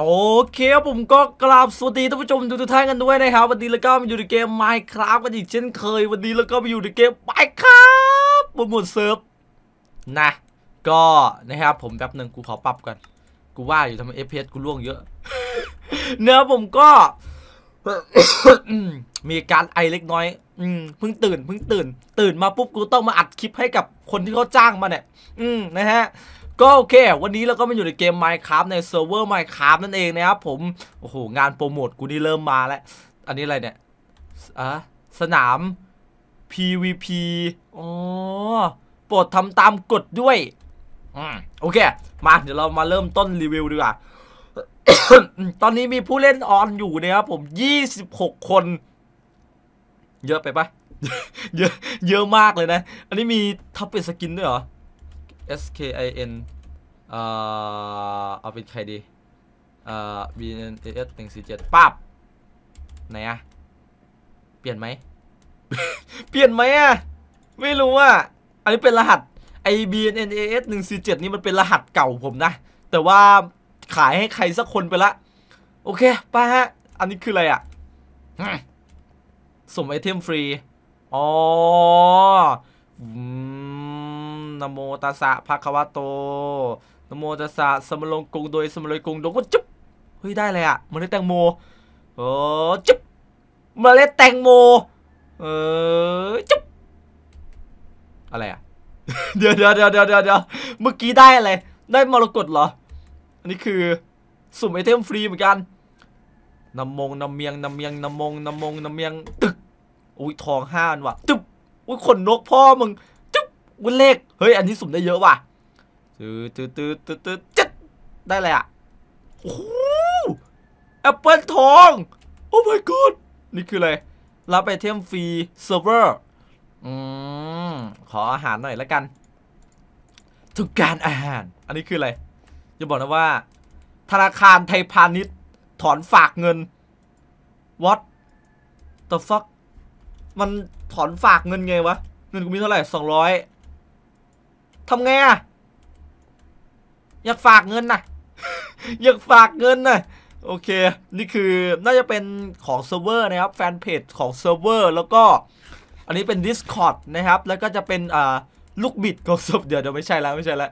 โอเคผมก็กราบสวัสดีท่านผู้ชมทุกท่านกันด้วยนะครับวันนี้แล้วก็มาอยู่ในเกม Minecraft กันอีกเช่นเคยวันนี้แล้วก็มาอยู่ในเกม Minecraft บนหมดเซิร์ฟนะก็นะครับ ผมแป๊บหนึ่งกูขอปรับกันกูว่าอยู่ทำไม FPS กูล่วงเยอะเนื้อผมก็ มีการไอเล็กน้อย อืม เพิ่งตื่นเพิ่งตื่น ตื่นมาปุ๊บ กูต้องมาอัดคลิปให้กับคนที่เขาจ้างมาเนี่ยอืมนะฮะก็โอเค วันนี้เราก็มาอยู่ในเกม Minecraft ในเซิร์ฟเวอร์ Minecraft นั่นเองนะครับ ผม โอ้โห งานโปรโมทกูนี่เริ่มมาแล้ว อันนี้อะไรเนี่ยอ่ะสนาม PVP อ๋อโปรดทำตามกฎด้วยอืมโอเค มาเดี๋ยวเรามาเริ่มต้นรีวิวดีกว่าตอนนี้มีผู้เล่นออนอยู่นะครับผม 26 คน เยอะไปปะเยอะเยอะมากเลยนะ อันนี้มีทับเป็นสกินด้วยเหรอ S K I N เอ่อเอาเป็นใครดี เอ่อ B N A S หนึ่งสี่เจ็ดปั๊บไหนอะเปลี่ยนไหมเปลี่ยนไหมอะไม่รู้อะอันนี้เป็นรหัสไอ B N N A S หนึ่งสี่เจ็ดนี่มันเป็นรหัสเก่าผมนะ แต่ว่าขายให้ใครสักคนไปละโอเคป้าฮะอันนี้คืออะไรอะสมไอเทมฟรี อ๋อนโมตัสสะภะคะวะโตนโมตัสสะสมลงกงโดยสมลยกงดยก็จุ๊บ เฮ้ย ได้เลยอะเมล็ดแตงโมโอ้จุ๊บเมล็ดแตงโม เออจุ๊บ อะไรอะเดี๋ยวเดี๋ยวเดี๋ยวเดี๋ยวเดี๋ยวเมื่อกี้ได้อะไร ได้มรกตเหรอ อันนี้คือสุ่มไอเทมฟรีเหมือนกันนำมงนำเมียงนำเมียงนำมงนำมงนำเมียง ตึกอุ้ยทองห้าอันว่ะตึ๊บ อุ้ยขนนกพ่อมึงวุ้นเลขเฮ้ย อันนี้สุ่มได้เยอะว่ะตืดตืดตืดตืดจัดได้เลยอ่ะโอ้โห แอปเปิลทอง โอ้ my god นี่คืออะไร รับไอเทมฟรีเซิร์ฟเวอร์ อืม ขออาหารหน่อยละกัน ทุกงการอาหาร อันนี้คืออะไรจะบอกนะว่า ธนาคารไทยพาณิชย์ถอนฝากเงิน what the fuck มันถอนฝากเงินไงวะ เงินกูมีเท่าไหร่สองร้อยทำไงอะอยากฝากเงินนะ อยากฝากเงินนะโอเค นี่คือน่าจะเป็นของเซิร์ฟเวอร์นะครับ แฟนเพจของเซิร์ฟเวอร์แล้วก็ อันนี้เป็น Discord นะครับ แล้วก็จะเป็นอ่าลูกบิดของเซิร์ฟเดี๋ยวเดี๋ยวไม่ใช่แล้วไม่ใช่แล้ว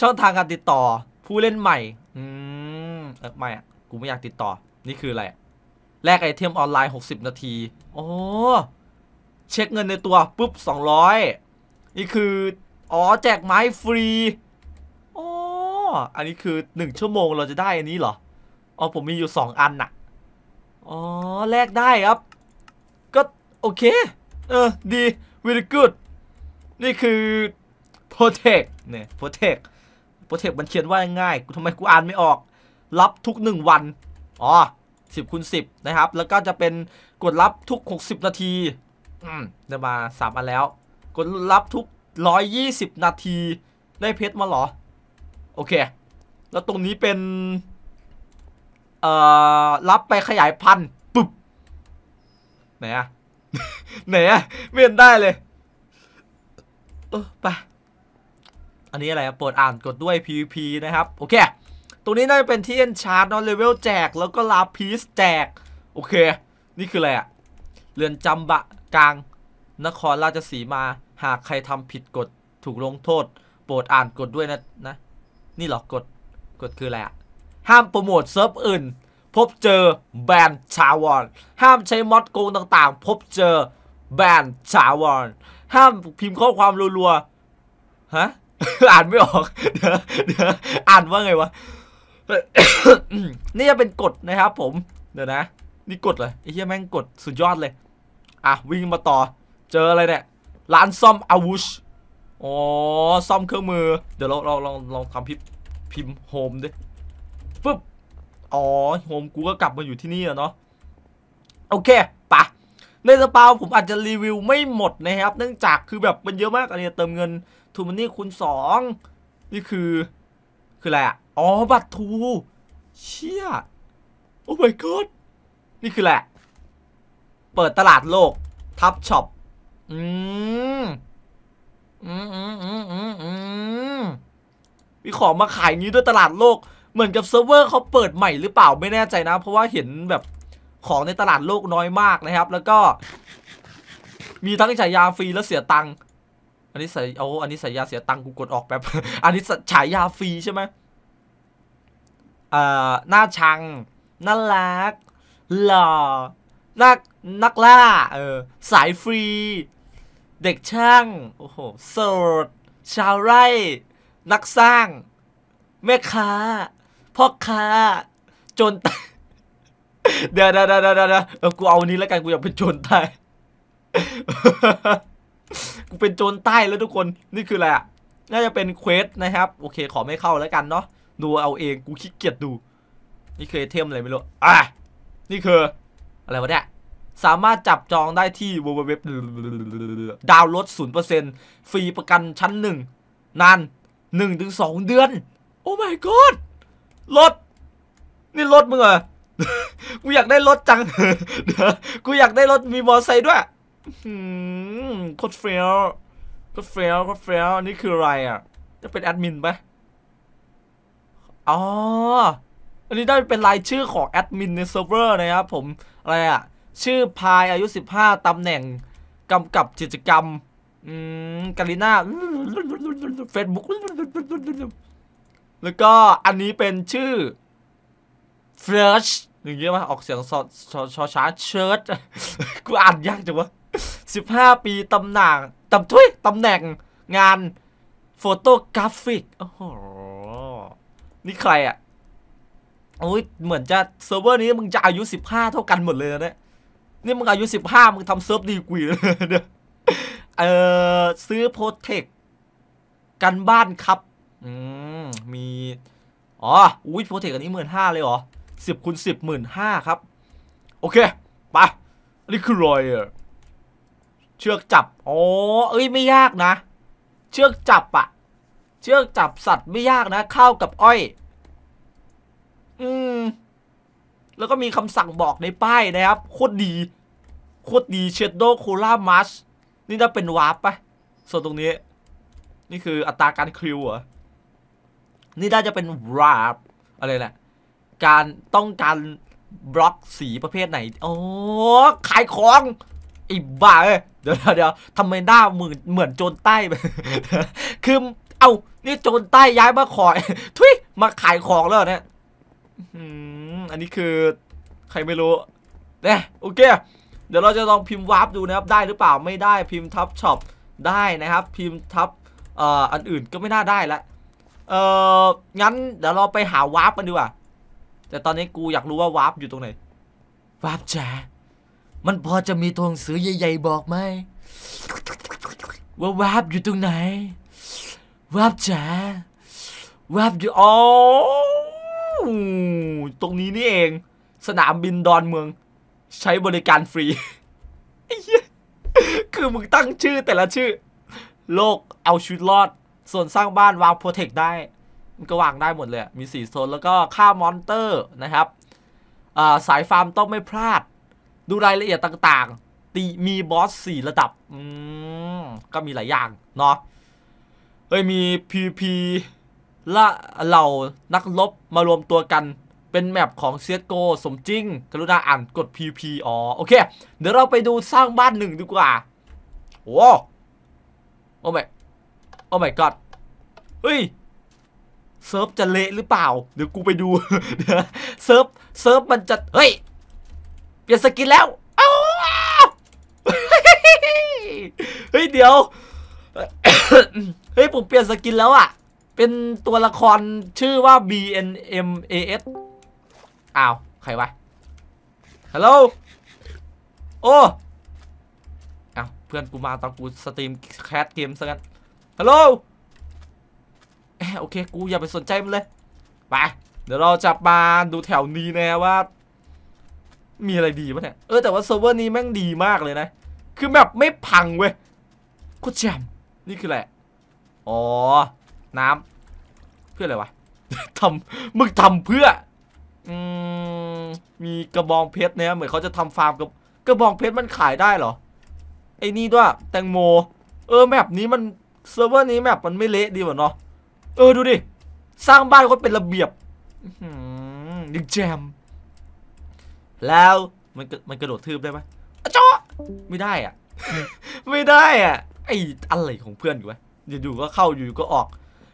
ช่องทางการติดต่อผู้เล่นใหม่อืมไม่อะกูไม่อยากติดต่อ นี่คืออะไรแลกไอเทมออนไลน์60 นาที โอ้ เช็คเงินในตัวปุ๊บ200นี่คืออ๋อแจกไม้ฟรี อ๋อ อันนี้คือหนึ่งชั่วโมงเราจะได้อันนี้เหรอ อ๋อ ผมมีอยู่สองอันน่ะ อ๋อแลกได้ครับ ก็โอเค เออดี very good นี่คือ protect เนี่ย protect protect มันเขียนว่าง่ายกูทำไมกูอ่านไม่ออก รับทุกหนึ่งวัน อ๋อสิบคูณสิบนะครับ แล้วก็จะเป็นกดรับทุกหกสิบนาทีได้มาสามอันแล้ว กดรับทุก120 นาทีได้เพชรมาหรอ โอเค แล้วตรงนี้เป็น เอ่อรับไปขยายพันธุ์ปุ๊บ ไหนอะไหนอะไม่เห็นได้เลยเออไปอันนี้อะไรอะเปิดอ่านกดด้วย PVP นะครับ โอเค ตรงนี้น่าจะเป็นที่เอ็นชาร์ดเนาะเลเวลแจก แล้วก็ลาพีสแจก โอเค นี่คืออะไรอะเรือนจำบะกลาง นครราชสีมาหากใครทำผิดกฎถูกลงโทษ โปรดอ่านกฎด้วยนะนะ นี่หรอกฎกฎคืออะไรอะห้ามโปรโมทเซิร์ฟอื่น พบเจอแบนชาวอนห้ามใช้มอดโกงต่างๆ พบเจอ แบนชาวอนห้ามพิมพ์ข้อความรัวๆฮะอ่านไม่ออกเดี๋ยวเดี๋ยวอ่านว่าไงวะ นี่จะเป็นกฎนะครับผม เดี๋ยวนะ นี่กฎเลยไอ้เหี้ยแม่งกฎสุดยอดเลย อ่ะ วิ่งมาต่อ เจออะไรเนี่ยร้านซ่อมอาวุธอ๋อ ซ่อมเครื่องมือ เดี๋ยวเราลองลองลองทำพิมพ์ พิมพ์ โฮมดิปึ๊บอ๋อ โฮมกูก็กลับมาอยู่ที่นี่แล้วเนาะ โอเค ปะ ในสปาผมอาจจะรีวิวไม่หมดนะครับ เนื่องจากคือแบบมันเยอะมากอันนี้ เติมเงินทูมันนี่คูณสอง นี่คือ คืออะไรอะอ๋อ บัตรทู เชี่ยโอ้ my god นี่คือแหละ เปิดตลาดโลกทับช็อปอืมอืมอืมอืมอืมมีของมาขายงี้ด้วยตลาดโลกเหมือนกับเซิร์ฟเวอร์ เขาเปิดใหม่หรือเปล่าไม่แน่ใจนะ เพราะว่าเห็นแบบของในตลาดโลกน้อยมากนะครับ แล้วก็ มีทั้งฉายาฟรีและเสียตังค์อันนี้ใส่เอาอันนี้ฉายาเสียตังค์กูกดออกแบบอันนี้ฉายาฟรีใช่ไหมอ่าหน้าชังน่ารักหล่อนักนักล่าเออสายฟรี เด็กช่างโอ้โหสดชาวไร่นักสร้าง แม่ค้าพ่อค้าจนตายเดี๋ยวเดี๋ยวเดี๋ยวเดี๋ยวออกูเอานี้แล้วกันกูอยากเป็นโจรใต้กูเป็นโจรใต้แล้วทุกคนนี่คืออะไรอ่ะน่าจะเป็นเควสนะครับ โอเค ขอไม่เข้าแล้วกันเนาะดูเอาเองกูขี้เกียจดู นี่คือไอเทมอะไรไม่รู้อ่ะนี่คืออะไรวะเนี่ยสามารถจับจองได้ที่ www ดาวน์ลด0%ฟรีประกันชั้นหนึ่งนาน 1-2 เดือน โอ้ my god รถ นี่รถมึงเหรอกูอยากได้รถจังเดี๋ยวกูอยากได้รถมีมอเตอร์ไซค์ด้วยโคตรเฟี้ยวโคตรเฟี้ยวโคตรเฟี้ยวนี่คืออะไรอ่ะ จะเป็นแอดมินปะอ๋ออันนี้ได้เป็นรายชื่อของแอดมินในเซิร์ฟเวอร์นะครับผมอะไรอะชื่อพายอายุ 15ตำแหน่งกำกับกิจกรรมอืมกาลิน่าเฟซบุ๊กแล้วก็อันนี้เป็นชื่อเฟรชอย่างเงี้ยมาออกเสียงชอชอช้าเชิร์ตกูอ่านยากจังวะสิบห้าปีตำแหน่งตำถ้วยตำแหน่งงานโฟโตกราฟิกโอ้โหนี่ใครอ่ะโอ้ยเหมือนจะเซิร์ฟเวอร์นี้มึงจะอายุ15 เท่ากันหมดเลยนะเนี่ย นี่มึงอายุ15มึงทำเซิร์ฟดีกว่าเนี่ยเออซื้อโปรเทคกันบ้านครับ อืมมีอ๋ออุ้ยโปรเทคอันนี้หมื่นห้าเลยเหรอสิบคูณสิบหมื่นห้าครับโอเคปะอันนี้คือรอยเชือกจับอ๋อเอ้ยไม่ยากนะ เชือกจับอะเชือกจับสัตว์ไม่ยากนะเข้ากับอ้อยอืมแล้วก็มีคำสั่งบอกในป้ายนะครับโคตรดีโคตรดีเชดโดโคล่ามัสนี่จะเป็นวาร์ปปะส่วนตรงนี้ นี่คืออัตราการคลิวเหรอนี่น่าจะเป็นวาร์ปอะไรแหละการต้องการบล็อกสีประเภทไหนโอ้ขายของไอ้บ้าเดี๋ยวเดี๋ยวทำไมหน้าเหมือนเหมือนโจนใต้ไปคือ เอานี่โจนใต้ย้ายมาขอยทุยมาขายของแล้วเนี่ยอันนี้คือใครไม่รู้เนะโอเคเดี๋ยวเราจะลองพิมพ์วาร์ปดูนะครับได้หรือเปล่าไม่ได้ พิมพ์ทับช็อปได้นะครับ พิมพ์ทับเอ่ออันอื่นก็ไม่น่าได้ละเอ่องั้น เดี๋ยวเราไปหาวาร์ปกันดีกว่าแต่ตอนนี้กูอยากรู้ว่าวาร์ปอยู่ตรงไหนวาร์ปจ๋ามันพอจะมีตัวหนังสือใหญ่ๆบอกไหมว่าวาร์ปอยู่ตรงไหนวาร์ปจ๋าวาร์ปอยู่อ๋อตรงนี้นี่เองสนามบินดอนเมืองใช้บริการฟรีคือมึงตั้งชื่อแต่ละชื่อ โลกเอาชีวิตรอด ส่วนสร้างบ้านวางโปรเทคได้ มันก็วางได้หมดเลยมีส่โซนแล้วก็ค่ามอนเตอร์นะครับสายฟาร์มต้องไม่พลาด ดูรายละเอียดต่างๆตีมีบอสสี่ระดับก็มีหลายอย่างเนาะเฮ้ยมี p p ละเหล่านักลบมารวมตัวกันเป็นแมปของเซียโก สมจริง กรุณาอ่านกด PP อ๋อโอเคเดี๋ยวเราไปดูสร้างบ้านหนึ่งดีกว่าโอ้โอ้ไม่โอ้ไม่กอดเฮ้ยเซิร์ฟจะเละหรือเปล่า เดี๋ยวกูไปดูเดี๋ยเซิร์ฟเซิร์ฟมันจะ เฮ้ย เปลี่ยนสกินแล้วเเฮ้ยเดี๋ยว เฮ้ยผมเปลี่ยนสกินแล้วอ่ะเป็นตัวละครชื่อว่า B N M A S อ้าว ใครวะ ฮัลโหล โอ้อ้า เพื่อนกูมาตอนกูสตรีมแคสเกมซะกันฮัลโหลโอเค กูอย่าไปสนใจมันเลย ไป เดี๋ยวเราจะมาดูแถวนี้แน่ว่า มีอะไรดีปะเนี่ย เออ แต่ว่าเซิร์ฟเวอร์นี้แม่งดีมากเลยนะ คือแบบไม่พังเว้ยโคตรแจ่มนี่คืออะไรอ๋อน้ำ เพื่ออะไรวะทำมึงทำเพื่อ อืมีกระบองเพชรเนี่ยเหมือนเขาจะทำฟาร์มกับกระบองเพชรมันขายได้เหรอ ไอ้นี่ด้วย แตงโม เออแมปนี้มัน เซิร์ฟเวอร์นี้แมปมันไม่เละดีกว่าเนาะเออดูดิ สร้างบ้านก็เป็นระเบียบดึงแจม แล้วมันมันกระโดดทืบได้ไหมจ้อไม่ได้อ่ะไม่ได้อ่ะไอ้อะไรของเพื่อนอยู่วะอยู่ๆก็เข้าอยู่ก็ออก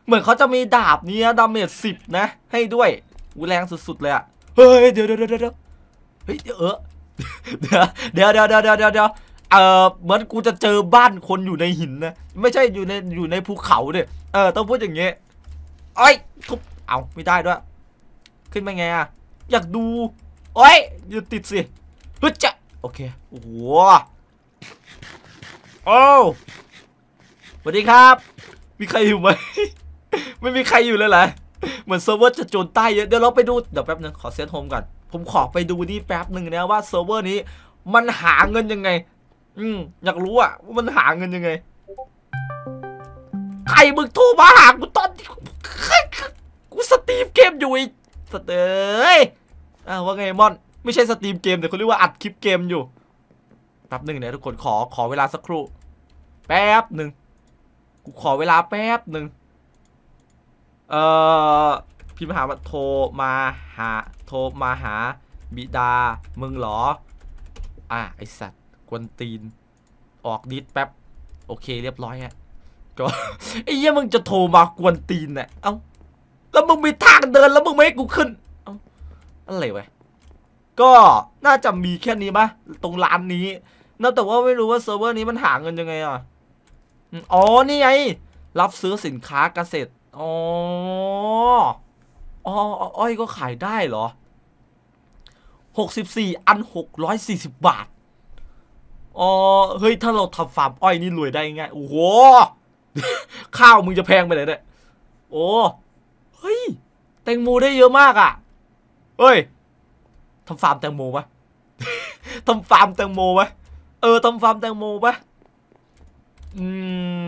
เหมือนเขาจะมีดาบนี้ดาเมจสิบนะ ให้ด้วยอูแรงสุด ๆ เลยอะเฮ้ยเดี๋ยวเดี๋ยวเดี๋ยวเฮ้ยเดี๋ยวเดี๋ยวเดี๋ยวเดี๋ยวเดี๋ยวเดี๋ยวเดี๋ยวเออเหมือนกูจะเจอบ้านคนอยู่ในหินนะไม่ใช่อยู่ในอยู่ในภูเขาเนี่ยเออต้องพูดอย่างเงี้ยโอ้ยทุบเอาไม่ได้ด้วยขึ้นไปไงอะ อยากดูโอ้ยอยู่ติดสิฮึจะโอเคโอ้โหโอ้สวัสดีครับ มีใครอยู่ไหมไม่มีใครอยู่เลยเหรอเหมือนเซิร์ฟเวอร์จะโจนใต้เยอะ เดี๋ยวเราไปดูเดี๋ยวแป๊บนึงขอเซตโฮมก่อน ผมขอไปดูนี่แป๊บหนึ่งนะว่าเซิร์ฟเวอร์นี้มันหาเงินยังไง อืมอยากรู้อะว่า มันหาเงินยังไง ใครมึงโทรมาหา กูตอนกูสตรีมเกมอยู่อีสเตยอ้าว่าไงมอน ไม่ใช่สตรีมเกม แต่เขาเรียกว่าอัดคลิปเกมอยู่ แป๊บหนึ่งเนี่ยทุกคนขอขอเวลาสักครู่ แป๊บหนึ่งกูขอเวลาแป๊บหนึ่งเอ่อพิมพ์หาวโทรมาหาโทรมาหา บิดา มึงหรอ อ่ะ ไอสัตว์กวนตีน ออกดิสแป๊บ โอเคเรียบร้อยฮะก็ ไอ้เหี้ยมึงจะโทรมากวนตีนน่ะเอ้าแล้วมึงมีทางเดิน แล้วมึงไม่ให้กูขึ้น เอ้าอะไรวะก็น่าจะมีแค่นี้ปะตรงร้านนี้นะแต่ว่าไม่รู้ว่าเซิร์ฟเวอร์นี้มันหาเงินยังไงอ่ะอ๋อนี่ไงรับซื้อสินค้าเกษตรอ๋อออ้อยก็ขายได้เหรอ 64 อัน 640 บาท อ๋อ เฮ้ย ถ้าเราทำฟาร์มอ้อยนี่รวยได้ง่ายโอ้โห ข้าวมึงจะแพงไปไหนเนี่ยโอ้ เฮ้ยแตงโมได้เยอะมาก อ่ะเฮ้ย ทำฟาร์มแตงโมไหมทำฟาร์มแตงโมไหมเออทำฟาร์มแตงโมไหมอืม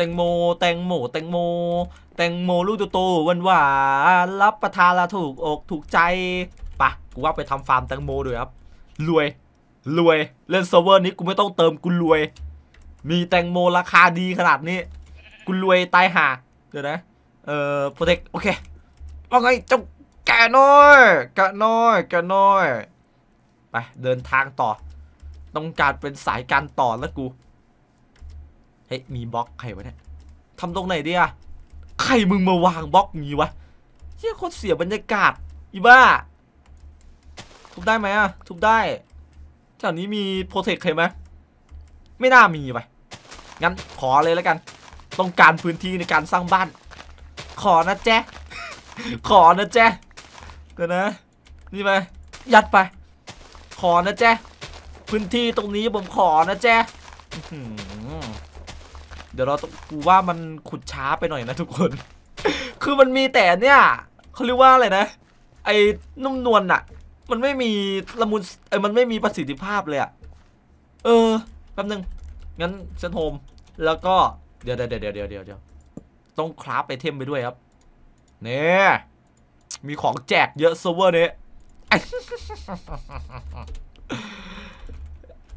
แตงโมแตงโม แตงโมแตงโมลูกโตๆหวานหวานรับประทานละถูกอกถูกใจปะกูว่าไปทำฟาร์มแตงโมด้วยครับ รวย รวยเล่นเซิร์ฟเวอร์นี้กูไม่ต้องเติมกูรวย มีแตงโมราคาดีขนาดนี้กูรวยตายห่าเดี๋ยวนะเอ่อโปรเทคโอเคว่าไงเจ้าแกน้อย แกน้อย แกน้อยไปเดินทางต่อ ต้องการเป็นสายการต่อแล้วกูเฮ้ยมีบล็อกใครวะเนี่ยทำตรงไหนดีอะใครมึงมาวางบล็อกงี้วะเฮียโคตรเสียบรรยากาศ อีบ้า ทุบได้ไหมอะ ทุบได้แถวนี้มีโปรเทคใครไหมไม่น่ามีไป งั้นขอเลยแล้วกัน ต้องการพื้นที่ในการสร้างบ้าน ขอนะแจ๊ขอนะแจ๊เดี๋ยวนะนี่ไปยัดไป ขอนะแจ๊พื้นที่ตรงนี้ผมขอนะแจ๊ดี๋ยวเราต้กูว่ามันขุดช้าไปหน่อยนะทุกคน คือมันมีแต่เนี่ยเขาเรียกว่าอะไรนะ ไอ้นุ่มนวลอะมันไม่มีละมุนไอ้มันไม่มีประสิทธิภาพเลยอะเออ แป๊บนึงงั้นเซนโฮมแล้วก็เดี๋ยวเดี๋ยวเดี๋ยวเดี๋ยวเดี๋ยวเดี๋ยวต้องคราฟไปเทมไปด้วยครับ เนี่ยมีของแจก เยอะเซิร์ฟเวอร์เนี่ย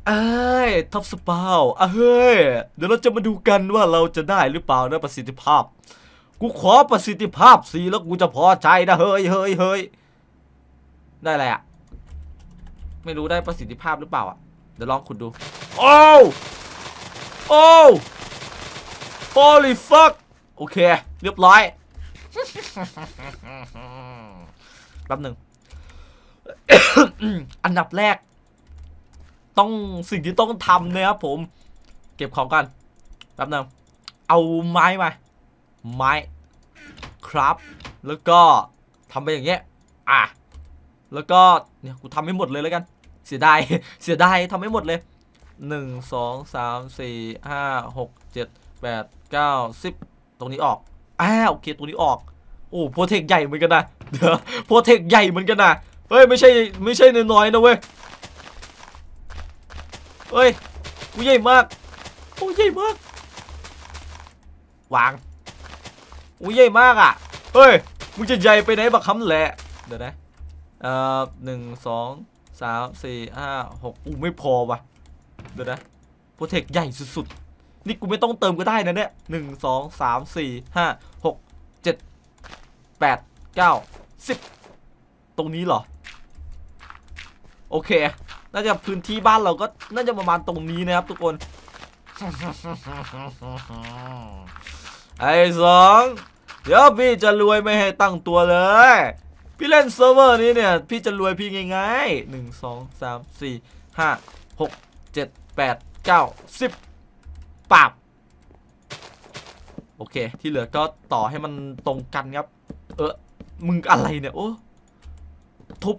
เอ้ยท็อปสปาวเฮ้ยเดี๋ยวเราจะมาดูกันว่าเราจะได้หรือเปล่านะประสิทธิภาพ กูขอประสิทธิภาพสีแล้วกูจะพอใจนะเฮ้ยเฮ้ยเฮ้ยได้อะไรอะไม่รู้ได้ประสิทธิภาพหรือเปล่าอะเดี๋ยวลองขุดดูโอ้โอ้โอ y fuck โอเคเรียบร้อยป๊บหนึ่ง อันดับแรกต้องสิ่งที่ต้องทำนะครับผมเก็บของกันแป๊บนึงเอาไม้มา ไม้ครับแล้วก็ทำไปอย่างเงี้ยอ่ะแล้วก็เนี่ยกูทำให้หมดเลยแล้วกัน เสียดายเสียดายทำให้หมดเลยหนึ่งสองสามสี่ห้าหกเจ็ดแปดเก้าสิบตรงนี้ออกอ้าโอเค ตรงนี้ออกโอ้โปรเทคใหญ่เหมือนกันนะเดี๋ยวโปรเทคใหญ่เหมือนกันนะเฮ้ยไม่ใช่ไม่ใช่น้อยๆนะเว้ยเอ้ย กูใหญ่มากกูใหญ่มาก วางกูใหญ่มากอ่ะ เฮ้ย มึงจะใหญ่ไปไหนบักคำแหละ เดี๋ยวนะ เอ่อหนึ่งสองสามสี่ห้าหกอู้ไม่พอว่ะ เดี๋ยวนะโปรเทคใหญ่สุดๆ นี่กูไม่ต้องเติมก็ได้นะเนี่ยหนึ่งสองสามสี่ห้าหกเจ็ดแปดเก้าสิบตรงนี้เหรอ โอเคน่าจะพื้นที่บ้านเราก็น่าจะประมาณตรงนี้นะครับทุกคน ไอ้สองเดี๋ยวพี่จะรวยไม่ให้ตั้งตัวเลย พี่เล่นเซิร์ฟเวอร์นี้เนี่ย พี่จะรวยพี่ง่ายๆหนึ่งสองสามสี่ห้าหกเจ็ดแปดเก้าสิบปับโอเคที่เหลือก็ต่อให้มันตรงกันครับ เออมึงอะไรเนี่ย โอ้ ทุบ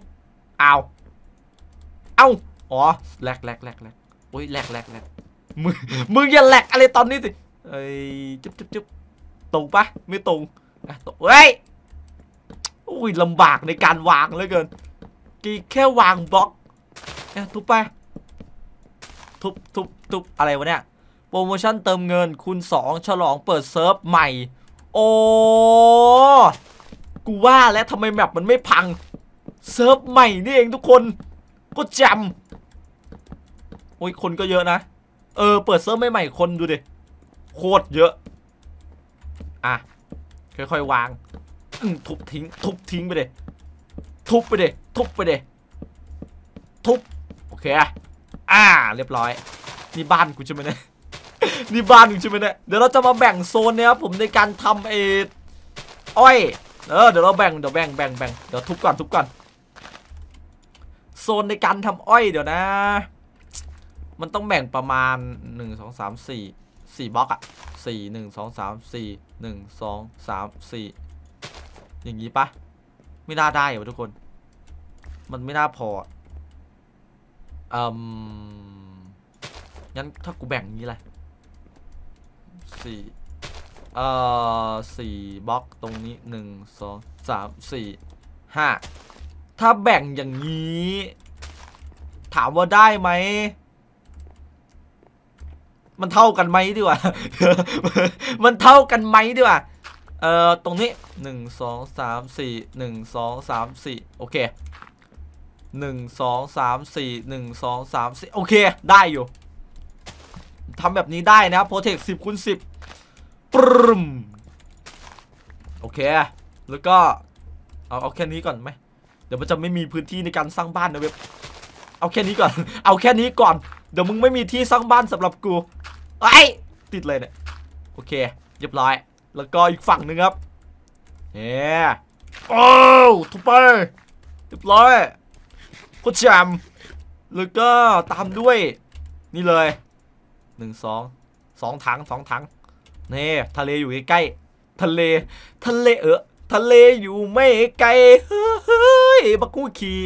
อ้าวอ้าอ๋อแลกแลกแลกแลกโอ้ยแลกแลกแลกมึงมึงอย่าแลกอะไรตอนนี้สิเอ้ยจุ๊บจุ๊บจุ๊บตรงปะไม่ตรงอ่ะตรงเฮ้ยอุ้ยลำบากในการวางเลยเกิน กี่แค่วางบล็อกเนี่ยทุบไปทุบทุบทุบอะไรวะเนี่ยโปรโมชั่นเติมเงินคูณสองฉลองเปิดเซิร์ฟใหม่ โอ้กูว่าแล้วทำไมแมปมันไม่พังเซิร์ฟใหม่นี่เองทุกคนก็จำโอ้ยคนก็เยอะนะ เออ เปิดเซิร์ฟใหม่ๆ คนดูดิ โคตรเยอะ อ่ะ ค่อยๆวางทุบทิ้ง ทุบทิ้งไปเดยทุบไปเดยทุบไปเดยทุบ โอเคอ่าเรียบร้อย นี่บ้านกูใช่ไหมเนี่ย นี่บ้านกูใช่ไหมเนี่ย เดี๋ยวเราจะมาแบ่งโซนเนยครับผมในการทำเออ้อยเออเดี๋ยวเราแบ่ง เดี๋ยวแบ่งแบ่งแบ่งเดี๋ยวทุบก่อน ทุบก่อนโซนในการทำอ้อย เดี๋ยวนะ มันต้องแบ่งประมาณ 1 2 3 4 4บล็อกอะ4 1 2 3 4 1 2 3 4 อย่างนี้ปะไม่น่าได้เหรอทุกคน มันไม่น่าพออืมงั้นถ้ากูแบ่งนี้แหละสี่เอ่อสี่บล็อกตรงนี้หนึ่งสองสามสี่ห้าถ้าแบ่งอย่างนี้ ถามว่าได้ไหม มันเท่ากันไหมดีกว่า มันเท่ากันไหมดีกว่า เอ่อตรงนี้หนึ่งสองสามสี่หนึ่งสองสามสี่โอเคหนึ่งสองสามสี่หนึ่งสองสามสี่โอเคได้อยู่ทำแบบนี้ได้นะโปรเทคสิบคูณสิบปรึมโอเค แล้วก็เอาเอาแค่นี้ก่อนไหมดี๋ยวมันจะไม่มีพื้นที่ในการสร้างบ้าน นะเว็บ เอาแค่นี้ก่อน เอาแค่นี้ก่อน เดี๋ยวมึงไม่มีที่สร้างบ้านสำหรับกูไอ้ติดเลยเนี่ย โอเค เรียบร้อย แล้วก็อีกฝั่งหนึ่งครับ เนี่ย โอ้ทุบไปเรียบร้อยโคตรแจมแล้วก็ตามด้วย นี่เลยหนึ่งสองสองถังสองถังนี่ทะเลอยู่ใกล้ ทะเล ทะเลเออทะเลอยู่ไม่ไกลเบักกู่ขี่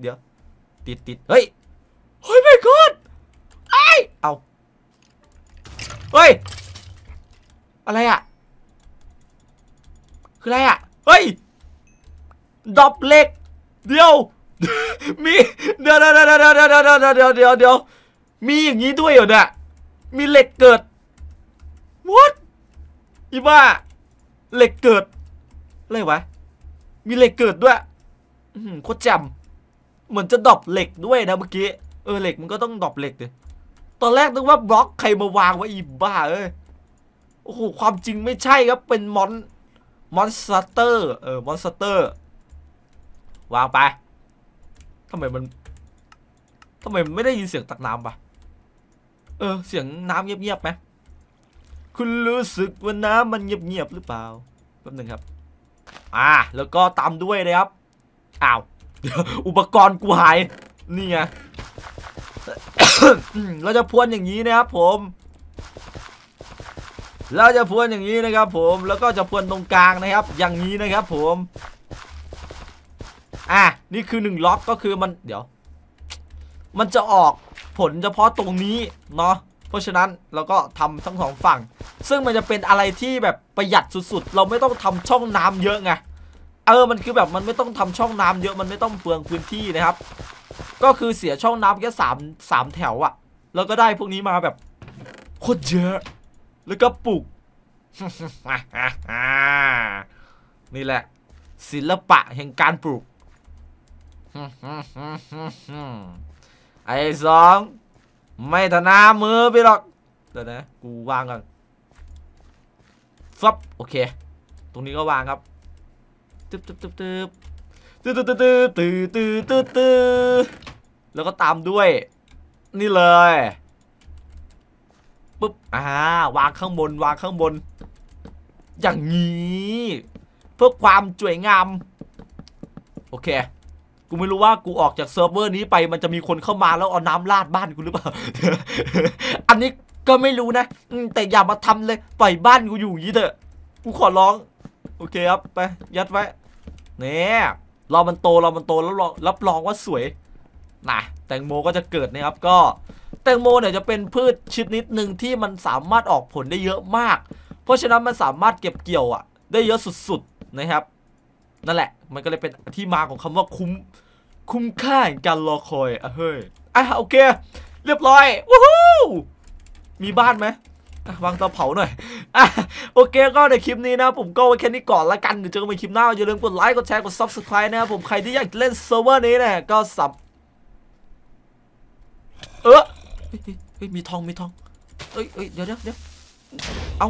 เดี๋ยวติดติดเฮ้ย เฮ้ยไม่กดไอเอาเฮ้ย อะไรอ่ะ คืออะไรอ่ะเฮ้ย ดอบเล็ก เดี๋ยว มี เดี๋ยวเดี๋ยวเดี๋ยวเดี๋ยวเดี๋ยวเดี๋ยวเดี๋ยวเดี๋ยวเดี๋ยวมีอย่างนี้ด้วยเหรอเนี่ย มีเหล็กเกิด what อีบ้าเหล็กเกิดอะไรวะมีเหล็กเกิดด้วยโคตรแจ่มเหมือนจะดอบเหล็กด้วยนะเมื่อกี้ เออเหล็กมันก็ต้องดอบเหล็กเลยตอนแรกนึกว่าบล็อกใครมาวางไว้อีบ้าเอ้ยโอ้โหความจริงไม่ใช่ครับเป็นมอนมอนสเตอร์ เออมอนสเตอร์วางไปทำไมมันทำไมไม่ได้ยินเสียงตักน้ำปะเออเสียงน้ำเงียบๆไหมคุณรู้สึกว่าน้ำมันเงียบๆหรือเปล่าแป๊บหนึ่งครับ อ่าแล้วก็ตามด้วยนะครับอ้าวอุปกรณ์กูหายนี่ไงเราจะพวนอย่างนี้นะครับผม เราจะพวนอย่างนี้นะครับผมแล้วก็จะพวนตรงกลางนะครับ อย่างนี้นะครับผม อ่ะ นี่คือหนึ่งล็อกก็คือมันเดี๋ยว มันจะออกผลเฉพาะตรงนี้เนาะเพราะฉะนั้นเราก็ทำทั้งสองฝั่ง ซึ่งมันจะเป็นอะไรที่แบบประหยัดสุดๆ เราไม่ต้องทำช่องน้ำเยอะไงเออ มันคือแบบ มันไม่ต้องทำช่องน้ำ เยอะ มันไม่ต้องเปลืองพื้นที่ นะครับ ก็คือเสียช่องน้ำแค่สามสามแถวอะแล้วก็ได้พวกนี้มาแบบโคตรเยอะ แล้วก็ปลูก นี่ แหละ ศิลปะแห่งการปลูก ไอ้สองไม่ถนามือ ไปหรอก เดี๋ยวนะ กู วางก่อน ซับโอเค ตรงนี้ก็วางครับตึ๊บตึ๊บตึ๊บตึ๊บตึ๊บตึ๊บตึ๊บตึ๊บตึ๊บตึบตึบแล้วก็ตามด้วย นี่เลยปุ๊บอ่าวางข้างบนวางข้างบน อย่างนี้เพื่อความสวยงามโอเคกูไม่รู้ว่ากูออกจากเซิร์ฟเวอร์นี้ไปมันจะมีคนเข้ามาแล้วเอาน้ำราดบ้านกูหรือเปล่าอันนี้ก็ไม่รู้นะแต่อย่ามาทำเลย ปล่อยบ้านกูอยู่ย่งี่เถอะกูขอร้องโอเคครับไปยัดไว้เนี่ยรอมันโตรอมันโตแล้วรับรองว่าสวยนะแตงโมก็จะเกิดนะครับ ก็แตงโมเนี่ย จะเป็นพืชชนิดหนึ่งที่มันสามารถออกผลได้เยอะมาก เพราะฉะนั้นมันสามารถเก็บเกี่ยวอ่ะได้เยอะสุดๆ นะครับ นั่นแหละมันก็เลยเป็นที่มาของคำว่าคุ้มคุ้มค่า่งการรอคอยอ่ะเฮ้ยอ่ะโอเคเรียบร้อยวู้ฮู้มีบ้านไหมวางตตาเผาหน่อยอโอเคก็ในคลิปนี้นะผมก็ไว้แค่นี้ก่อนละกันเดี๋ยวเจอกันในคลิปหน้าอย่าลืมกดไลค์กดแชร์กด subscribe นะครับผมใครที่อยากเล่นเซิร์ฟเวอร์นี้นะก็สับเออเฮ้ยมีทองมีทองเอ้ยเอ้ยเดี๋ยวเดี๋ยวเดี๋ยวเอา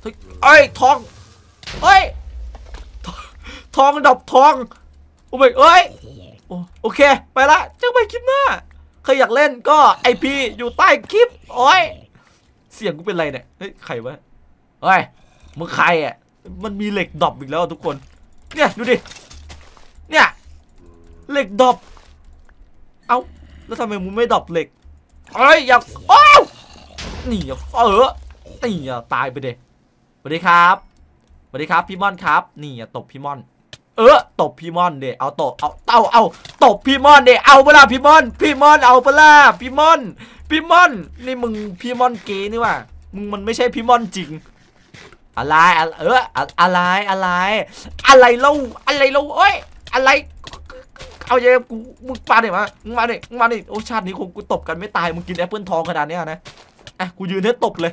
เฮ้ยอ้ทองเอ้ย ทองดับทองโอ้ยเอ้ยโอเค ไปละเจอกันในคลิปหน้าใครอยากเล่นก็ไอพีอยู่ใต้คลิปโอ้ยเสียงกูเป็นไรเนี่ย เฮ้ย ใครวะ เฮ้ย มึงใครอ่ะ มันมีเหล็กดอบอีกแล้วทุกคน เนี่ย ดูดิ เนี่ย เหล็กดอบเอ้าแล้วทำไมมึงไม่ดอบเหล็ก เฮ้ย อย่าอ้่อหนีเออหนีอตายไปเด็สวัสดีครับ สวัสดีครับพี่ม่อนครับนี่ตบพี่ม่อนเออ ตบ พี่มอนเดเอาตบเอาเต้าเอาตบพี่มอนเดเอาเปล่าพี่มอนพี่มอนเอาเปล่าพี่มอนพี่มอนนี่มึงพี่มอนเกนี่ว่ะมึงมันไม่ใช่พี่มอนจริง อะไรเอออะไรอะไร อะไรเล่าอะไรเล่าเอ้ยอะไรเอาเยกูมึงมาดิมามึงมาดิมึงมาดิโอชาตินี้คงกูตบกันไม่ตายมึงกินแอปเปิลทองขนาดนี้นะอ่ะกูยืนให้ตบเลย